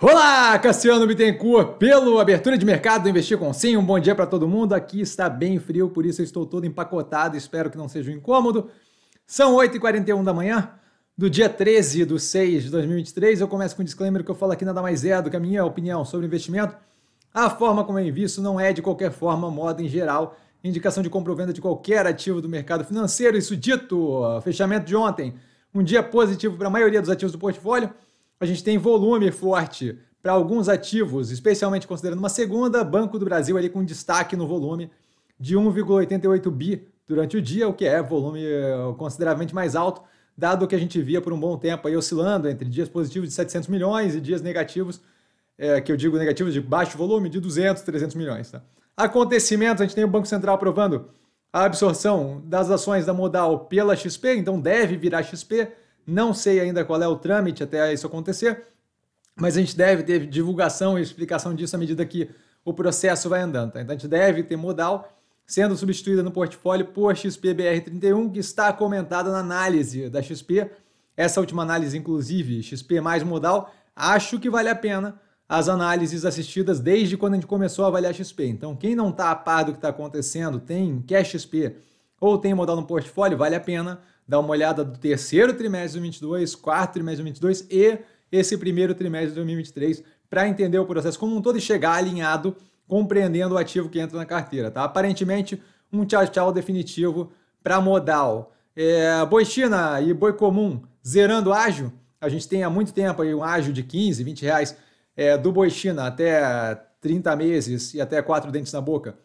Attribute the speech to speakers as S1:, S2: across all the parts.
S1: Olá, Cassiano Bittencourt, pelo Abertura de Mercado do Investir com Sim. Um bom dia para todo mundo. Aqui está bem frio, por isso eu estou todo empacotado. Espero que não seja um incômodo. São 8h41 da manhã do dia 13 de 6 de 2023. Eu começo com um disclaimer que eu falo aqui nada mais é do que a minha opinião sobre investimento. A forma como eu invisto não é, de qualquer forma, moda em geral, indicação de compra ou venda de qualquer ativo do mercado financeiro. Isso dito, fechamento de ontem, um dia positivo para a maioria dos ativos do portfólio. A gente tem volume forte para alguns ativos, especialmente considerando uma segunda, Banco do Brasil ali com destaque no volume de 1,88 bi durante o dia, o que é volume eh, consideravelmente mais alto, dado que a gente via por um bom tempo aí oscilando entre dias positivos de 700 milhões e dias negativos, é, que eu digo negativos de baixo volume, de 200, 300 milhões. Tá? Acontecimentos, a gente tem o Banco Central aprovando a absorção das ações da Modal pela XP, então deve virar XP. Não sei ainda qual é o trâmite até isso acontecer, mas a gente deve ter divulgação e explicação disso à medida que o processo vai andando. Tá? Então a gente deve ter modal sendo substituída no portfólio por XPBR31, que está comentada na análise da XP. Essa última análise, inclusive, XP mais modal, acho que vale a pena as análises assistidas desde quando a gente começou a avaliar XP. Então, quem não está a par do que está acontecendo, tem quer XP ou tem modal no portfólio, vale a pena dar uma olhada do terceiro trimestre de 2022, quarto trimestre de 2022 e esse primeiro trimestre de 2023 para entender o processo como um todo e chegar alinhado, compreendendo o ativo que entra na carteira, tá? Aparentemente, um tchau-tchau definitivo para modal. É, boi China e boi comum zerando ágil, a gente tem há muito tempo aí um ágio de 15, 20 reais é, do boi China até 30 meses e até quatro dentes na boca,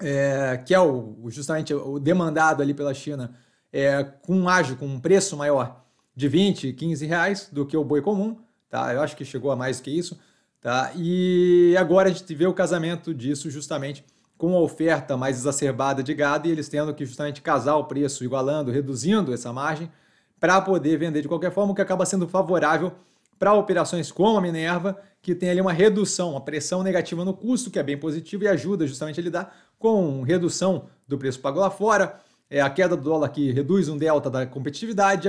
S1: é, que é o, justamente o demandado ali pela China é, com um ágio, com um preço maior de 20, 15 reais do que o boi comum, tá? Eu acho que chegou a mais que isso, tá? E agora a gente vê o casamento disso justamente com a oferta mais exacerbada de gado e eles tendo que justamente casar o preço, igualando, reduzindo essa margem para poder vender de qualquer forma, o que acaba sendo favorável para operações como a Minerva, que tem ali uma redução, uma pressão negativa no custo, que é bem positivo e ajuda justamente a lidar com redução do preço pago lá fora, é, a queda do dólar que reduz um delta da competitividade,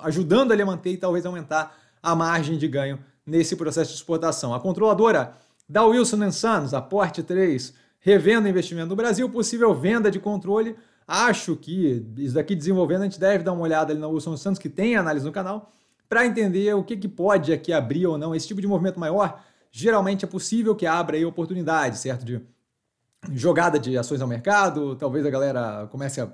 S1: ajudando ele a manter e talvez aumentar a margem de ganho nesse processo de exportação. A controladora da Wilson Sons, Porte 3, revenda investimento no Brasil, possível venda de controle. Acho que isso daqui desenvolvendo, a gente deve dar uma olhada ali na Wilson Santos, que tem análise no canal, para entender o que, que pode aqui abrir ou não. Esse tipo de movimento maior, geralmente é possível que abra aí oportunidade, certo? De jogada de ações ao mercado, talvez a galera comece a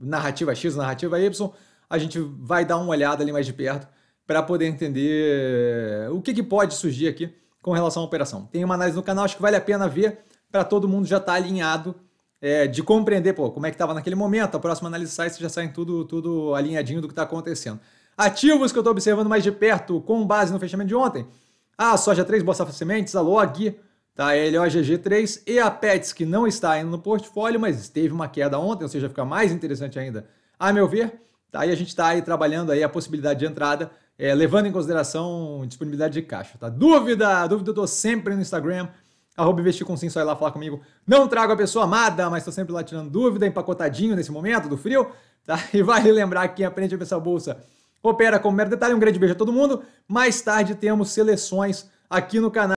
S1: narrativa X, narrativa Y, a gente vai dar uma olhada ali mais de perto para poder entender eh, o que, que pode surgir aqui com relação à operação. Tem uma análise no canal, acho que vale a pena ver para todo mundo já estar tá alinhado é, de compreender pô, como é que estava naquele momento. A próxima análise sai, você já sai tudo, tudo alinhadinho do que está acontecendo. Ativos que eu estou observando mais de perto com base no fechamento de ontem. Ah, soja 3, Bolsa Sementes, a Log, Tá, é LOGG3 e a Pets, que não está indo no portfólio, mas teve uma queda ontem, ou seja, fica mais interessante ainda, a meu ver. Tá, e a gente está aí trabalhando aí a possibilidade de entrada, é, levando em consideração disponibilidade de caixa. Tá? Dúvida, dúvida eu estou sempre no Instagram, arroba investir com sim, só ir lá falar comigo. Não trago a pessoa amada, mas estou sempre lá tirando dúvida, empacotadinho nesse momento do frio. Tá? E vale lembrar que quem aprende a pensar bolsa opera como mero detalhe. Um grande beijo a todo mundo. Mais tarde temos seleções aqui no canal.